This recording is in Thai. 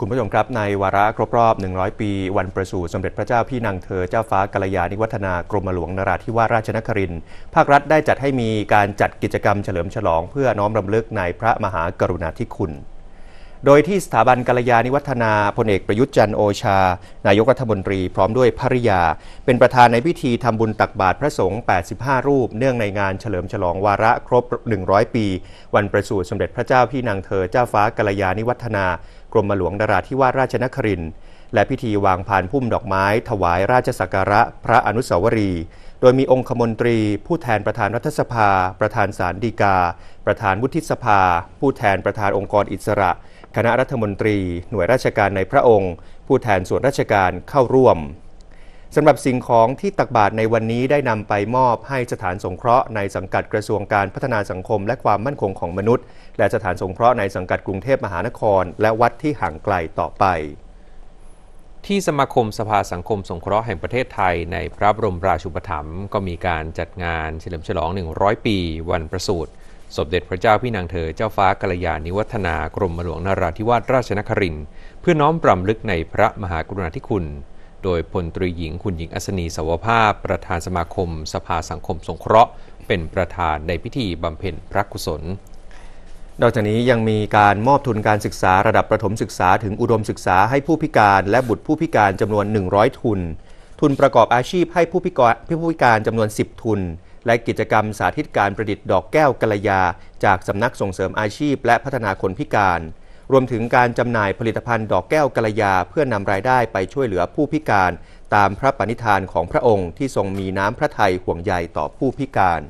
คุณผู้ชมครับในวาระครบรอบ 100 ปี วันประสูติสมเด็จพระเจ้าพี่นางเธอ เจ้าฟ้ากัลยาณิวัฒนากรมหลวงนราธิวาสราชนครินทร์ภาครัฐได้จัดให้มีการจัดกิจกรรมเฉลิมฉลองเพื่อน้อมรำลึกในพระมหากรุณาธิคุณโดยที่สถาบันกาลยานิวัฒนาพลเอกประยุทธ์จันโอชา นายกรัฐมนตรีพร้อมด้วยภริยา เป็นประธานในพิธีทำบุญตักบาตรพระสงฆ์85 รูป เนื่องในงานเฉลิมฉลองวาระครบ 100 ปี วันประสูติสมเด็จพระเจ้าพี่นางเธอเจ้าฟ้ากาลยานิวัฒนา กรมหลวงดาราธิวาสราชนคริน และพิธีวางผ่านพุ่มดอกไม้ ถวายราชสักการะพระอนุสาวรีย์โดยมีองคมนตรีผู้แทนประธานรัฐสภา ประธานศาลฎีกา ประธานวุฒิสภา ผู้แทนประธานองค์กรอิสระคณะรัฐมนตรี หน่วยราชการในพระองค์ ผู้แทนส่วนราชการเข้าร่วมสำหรับสิ่งของที่ตักบาตรในวันนี้ได้นำไปมอบให้สถานสงเคราะห์ในสังกัดกระทรวงการพัฒนาสังคม และความมั่นคงของมนุษย์ และสถานสงเคราะห์ในสังกัดกรุงเทพมหานคร และวัดที่ห่างไกลต่อไป ที่สมาคมสภาสังคม สงเคราะห์แห่งประเทศไทยในพระบรมราชูปถัมภ์ก็มีการจัดงานเฉลิมฉลอง 100 ปี วันประสูติสมเด็จพระเจ้าพี่นางเธอเจ้าฟ้ากัลยาณิวัฒนากรมหลวงนาราธิวาสราชนครินเพื่อน้อมปรำลึกในพระมหากรุณาธิคุณ โดยพลตรีหญิงคุณหญิงอัศนีสวภาพ ประธานสมาคม สภาสังคมสงเคราะห์ เป็นประธานในพิธีบำเพ็ญพระกุศลนอกจากนี้ยังมีการมอบทุนการศึกษาระดับประถมศึกษาถึงอุดมศึกษาให้ผู้พิการและบุตรผู้พิการจำนวน 100 ทุน ทุนประกอบอาชีพให้ผู้พิการจำนวน10ทุนและกิจกรรมสาธิตการประดิษฐ์ดอกแก้วกระยา จากสำนักส่งเสริมอาชีพและพัฒนาคนพิการ รวมถึงการจำหน่ายผลิตภัณฑ์ดอกแก้วกระยาเพื่อนำรายได้ไปช่วยเหลือผู้พิการ ตามพระปณิธานของพระองค์ที่ทรงมีน้ำพระทัยห่วงใยต่อผู้พิการ